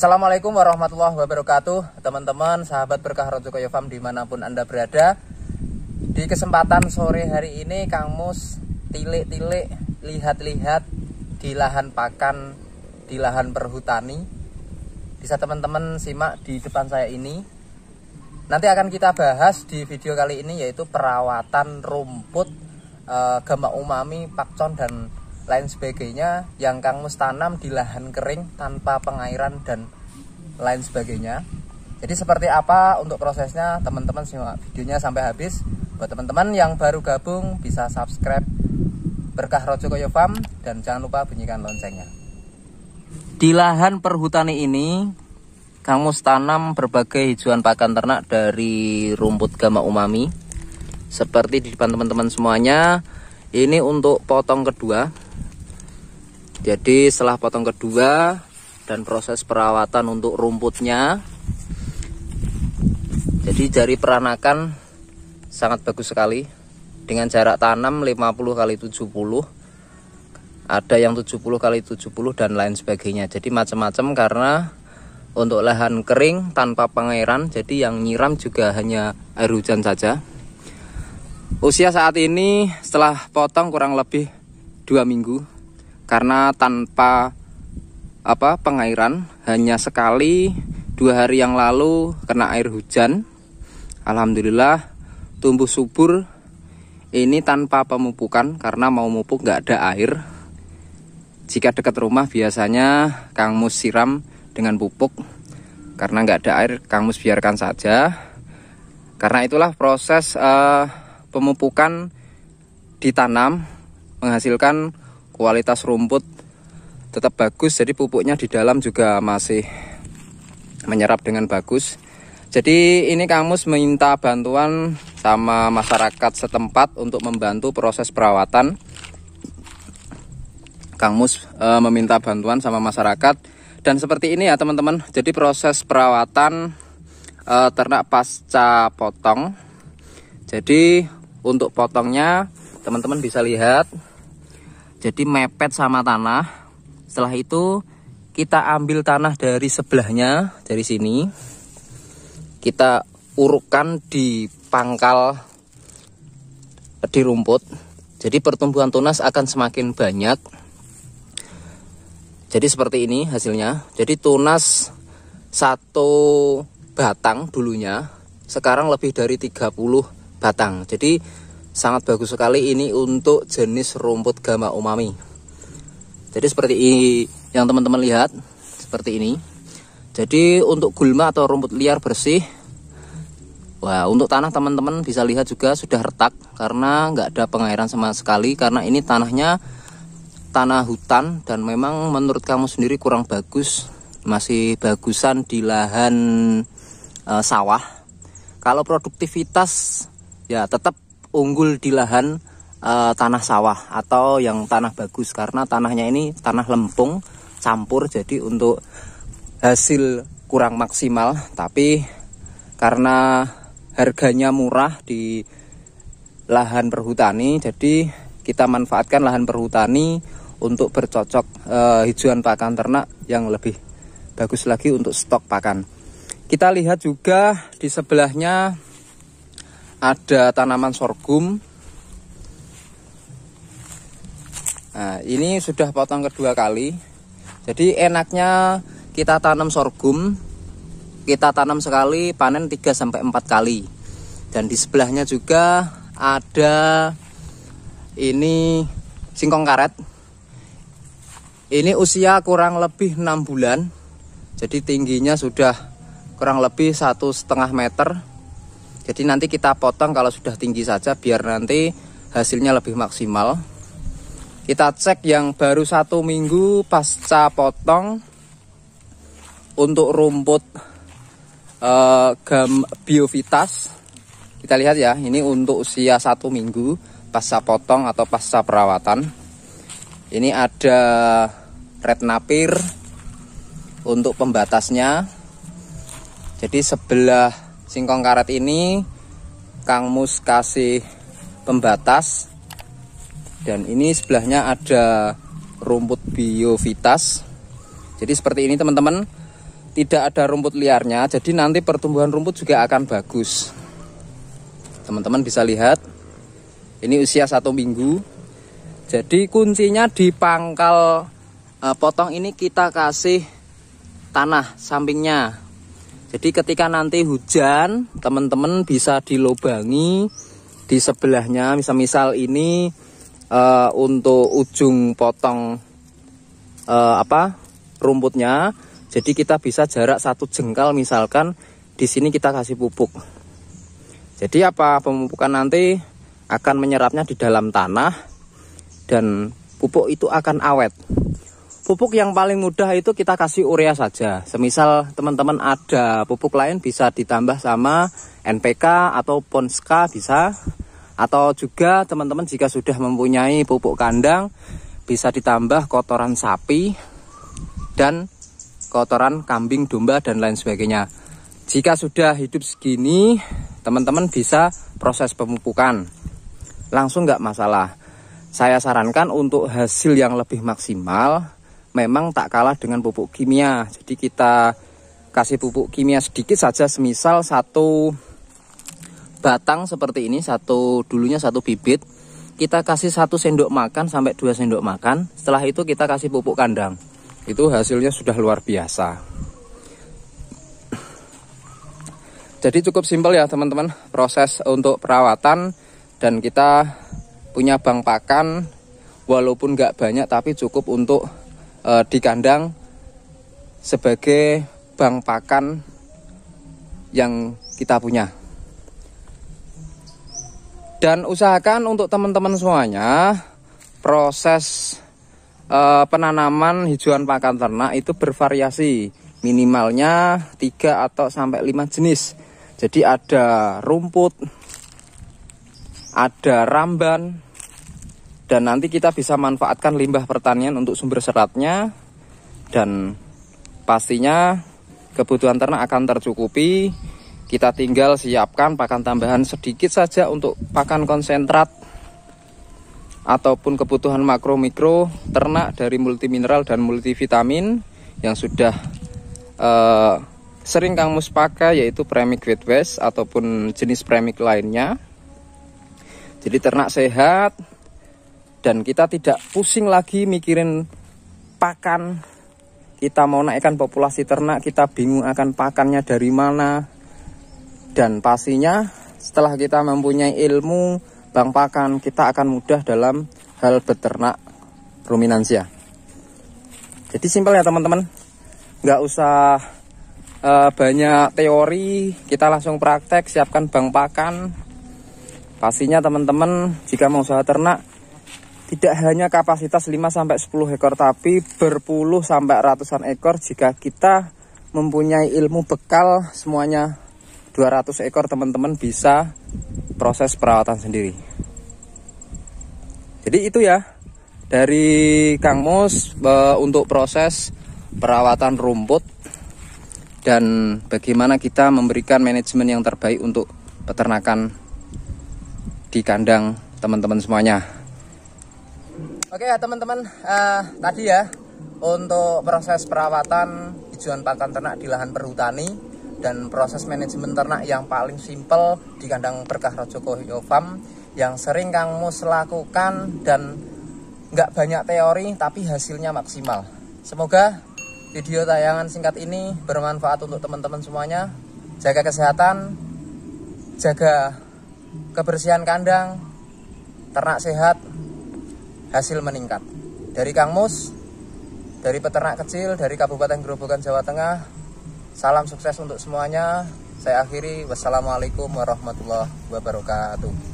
Assalamualaikum warahmatullahi wabarakatuh Teman-teman, sahabat berkah Rojo Koyofam dimanapun Anda berada Di kesempatan sore hari ini Kang Mus tilik-tilik, lihat-lihat di lahan pakan, di lahan perhutani Bisa teman-teman simak di depan saya ini Nanti akan kita bahas di video kali ini yaitu perawatan rumput e, eh, gemak umami, pakcon, dan lain sebagainya yang Kang Mus tanam di lahan kering tanpa pengairan dan lain sebagainya. Jadi seperti apa untuk prosesnya teman-teman simak videonya sampai habis. Buat teman-teman yang baru gabung bisa subscribe Berkah koyo Farm dan jangan lupa bunyikan loncengnya. Di lahan perhutani ini Kang Mus tanam berbagai hijauan pakan ternak dari rumput gama umami. Seperti di depan teman-teman semuanya, ini untuk potong kedua jadi setelah potong kedua dan proses perawatan untuk rumputnya Jadi jari peranakan sangat bagus sekali Dengan jarak tanam 50 kali 70 Ada yang 70 kali 70 dan lain sebagainya Jadi macam-macam karena untuk lahan kering tanpa pengairan Jadi yang nyiram juga hanya air hujan saja Usia saat ini setelah potong kurang lebih 2 minggu karena tanpa apa pengairan hanya sekali dua hari yang lalu kena air hujan Alhamdulillah tumbuh subur ini tanpa pemupukan karena mau mupuk nggak ada air jika dekat rumah biasanya Kang Mus siram dengan pupuk karena nggak ada air Kang Mus biarkan saja karena itulah proses uh, pemupukan ditanam menghasilkan kualitas rumput tetap bagus jadi pupuknya di dalam juga masih menyerap dengan bagus jadi ini kamus minta bantuan sama masyarakat setempat untuk membantu proses perawatan kamus e, meminta bantuan sama masyarakat dan seperti ini ya teman-teman jadi proses perawatan e, ternak pasca potong jadi untuk potongnya teman-teman bisa lihat jadi mepet sama tanah setelah itu kita ambil tanah dari sebelahnya dari sini kita urukkan di pangkal eh, di rumput jadi pertumbuhan tunas akan semakin banyak jadi seperti ini hasilnya jadi tunas satu batang dulunya sekarang lebih dari 30 batang jadi sangat bagus sekali ini untuk jenis rumput gama umami jadi seperti ini yang teman-teman lihat seperti ini jadi untuk gulma atau rumput liar bersih Wah untuk tanah teman-teman bisa lihat juga sudah retak karena nggak ada pengairan sama sekali karena ini tanahnya tanah hutan dan memang menurut kamu sendiri kurang bagus masih bagusan di lahan e, sawah kalau produktivitas ya tetap unggul di lahan e, tanah sawah atau yang tanah bagus karena tanahnya ini tanah lempung campur jadi untuk hasil kurang maksimal tapi karena harganya murah di lahan perhutani jadi kita manfaatkan lahan perhutani untuk bercocok e, hijauan pakan ternak yang lebih bagus lagi untuk stok pakan. Kita lihat juga di sebelahnya ada tanaman sorghum nah ini sudah potong kedua kali jadi enaknya kita tanam sorghum kita tanam sekali panen 3 sampai 4 kali dan di sebelahnya juga ada ini singkong karet ini usia kurang lebih 6 bulan jadi tingginya sudah kurang lebih satu setengah meter jadi nanti kita potong kalau sudah tinggi saja biar nanti hasilnya lebih maksimal. Kita cek yang baru satu minggu pasca potong untuk rumput uh, gam biovitas. Kita lihat ya, ini untuk usia satu minggu pasca potong atau pasca perawatan. Ini ada red napir untuk pembatasnya. Jadi sebelah singkong karet ini Kang Mus kasih pembatas dan ini sebelahnya ada rumput biovitas jadi seperti ini teman-teman tidak ada rumput liarnya jadi nanti pertumbuhan rumput juga akan bagus teman-teman bisa lihat ini usia satu minggu jadi kuncinya di pangkal eh, potong ini kita kasih tanah sampingnya jadi ketika nanti hujan, teman-teman bisa dilobangi di sebelahnya. Misal-misal ini uh, untuk ujung potong uh, apa rumputnya. Jadi kita bisa jarak satu jengkal misalkan di sini kita kasih pupuk. Jadi apa pemupukan nanti akan menyerapnya di dalam tanah dan pupuk itu akan awet. Pupuk yang paling mudah itu kita kasih urea saja. Semisal teman-teman ada pupuk lain bisa ditambah sama NPK atau Ponska bisa. Atau juga teman-teman jika sudah mempunyai pupuk kandang bisa ditambah kotoran sapi dan kotoran kambing, domba dan lain sebagainya. Jika sudah hidup segini, teman-teman bisa proses pemupukan. Langsung nggak masalah. Saya sarankan untuk hasil yang lebih maksimal, memang tak kalah dengan pupuk kimia. Jadi kita kasih pupuk kimia sedikit saja, semisal satu batang seperti ini, satu dulunya satu bibit, kita kasih satu sendok makan sampai dua sendok makan. Setelah itu kita kasih pupuk kandang. Itu hasilnya sudah luar biasa. Jadi cukup simpel ya teman-teman proses untuk perawatan dan kita punya bank pakan walaupun nggak banyak tapi cukup untuk e, eh, di kandang sebagai bank pakan yang kita punya. Dan usahakan untuk teman-teman semuanya proses e, penanaman hijauan pakan ternak itu bervariasi minimalnya 3 atau sampai 5 jenis. Jadi ada rumput, ada ramban, dan nanti kita bisa manfaatkan limbah pertanian untuk sumber seratnya dan pastinya kebutuhan ternak akan tercukupi kita tinggal siapkan pakan tambahan sedikit saja untuk pakan konsentrat ataupun kebutuhan makro mikro ternak dari multimineral dan multivitamin yang sudah uh, sering Kang Mus pakai yaitu premix wet waste ataupun jenis premix lainnya jadi ternak sehat dan kita tidak pusing lagi mikirin pakan kita mau naikkan populasi ternak kita bingung akan pakannya dari mana dan pastinya setelah kita mempunyai ilmu bank pakan kita akan mudah dalam hal beternak ruminansia jadi simpel ya teman-teman nggak usah uh, banyak teori kita langsung praktek siapkan bank pakan pastinya teman-teman jika mau usaha ternak tidak hanya kapasitas 5 sampai 10 ekor tapi berpuluh sampai ratusan ekor jika kita mempunyai ilmu bekal semuanya 200 ekor teman-teman bisa proses perawatan sendiri. Jadi itu ya dari Kang Mus untuk proses perawatan rumput dan bagaimana kita memberikan manajemen yang terbaik untuk peternakan di kandang teman-teman semuanya. Oke ya teman-teman, uh, tadi ya untuk proses perawatan hijauan pakan ternak di lahan perhutani dan proses manajemen ternak yang paling simpel di kandang berkah Rojoko Koyo yang sering Kang Mus lakukan dan nggak banyak teori tapi hasilnya maksimal. Semoga video tayangan singkat ini bermanfaat untuk teman-teman semuanya. Jaga kesehatan, jaga kebersihan kandang, ternak sehat, hasil meningkat. Dari Kang Mus, dari peternak kecil, dari Kabupaten Gerobogan Jawa Tengah, salam sukses untuk semuanya. Saya akhiri, wassalamualaikum warahmatullahi wabarakatuh.